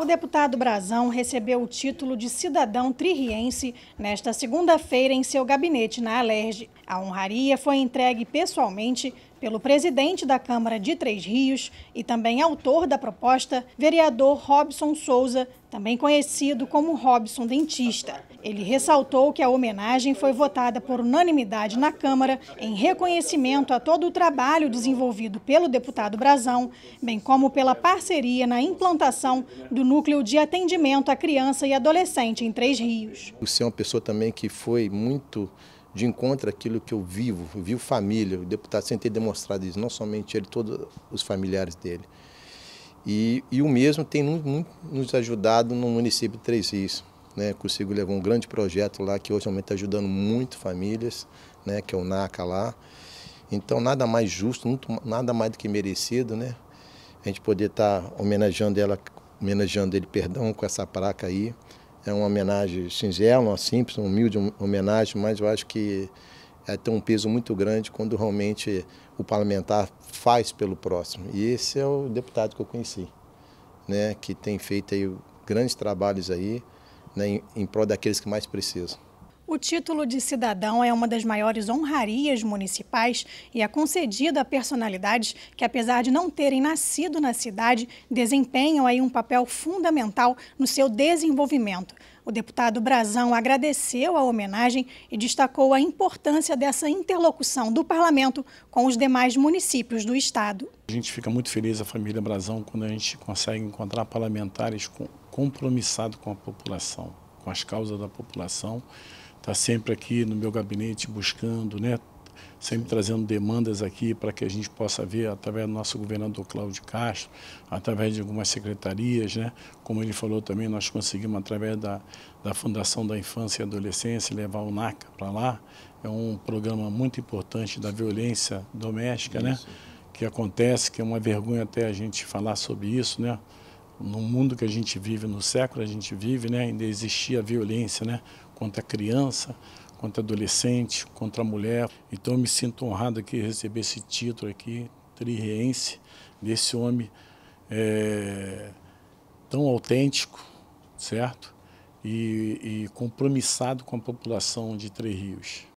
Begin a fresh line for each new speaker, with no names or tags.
O deputado Brazão recebeu o título de cidadão tririense nesta segunda-feira em seu gabinete na Alerj. A honraria foi entregue pessoalmente pelo presidente da Câmara de Três Rios e também autor da proposta, vereador Robson Souza, também conhecido como Robson Dentista. Ele ressaltou que a homenagem foi votada por unanimidade na Câmara em reconhecimento a todo o trabalho desenvolvido pelo deputado Brazão, bem como pela parceria na implantação do Núcleo de Atendimento à Criança e Adolescente em Três Rios.
Você é uma pessoa também que foi muito de encontro àquilo que eu vivo, eu vivo família, o deputado sempre tem demonstrado isso, não somente ele, todos os familiares dele. E, e o mesmo tem muito, muito nos ajudado no município de Três Rios. Né? Consigo levar um grande projeto lá que hoje realmente está ajudando muito famílias, né? que é o NACA lá. Então, nada mais justo, muito, nada mais do que merecido, né? A gente poder estar tá homenageando ela, homenageando ele, perdão, com essa placa aí. É uma homenagem singela, uma simples, uma humilde homenagem, mas eu acho que é, tem um peso muito grande quando realmente o parlamentar faz pelo próximo. E esse é o deputado que eu conheci, né, que tem feito aí grandes trabalhos aí né, em, em prol daqueles que mais precisam.
O título de cidadão é uma das maiores honrarias municipais e é concedido a personalidades que, apesar de não terem nascido na cidade, desempenham aí um papel fundamental no seu desenvolvimento. O deputado Brazão agradeceu a homenagem e destacou a importância dessa interlocução do parlamento com os demais municípios do estado.
A gente fica muito feliz, a família Brazão, quando a gente consegue encontrar parlamentares compromissados com a população, com as causas da população está sempre aqui no meu gabinete buscando, né? sempre trazendo demandas aqui para que a gente possa ver, através do nosso governador Cláudio Castro, através de algumas secretarias, né? como ele falou também, nós conseguimos, através da, da Fundação da Infância e Adolescência, levar o NACA para lá. É um programa muito importante da violência doméstica, né? que acontece, que é uma vergonha até a gente falar sobre isso, né? no mundo que a gente vive, no século que a gente vive, né, ainda existia violência, né, contra a criança, contra a adolescente, contra a mulher. Então eu me sinto honrado aqui receber esse título aqui, tririense, desse homem é, tão autêntico, certo? E, e compromissado com a população de Três Rios.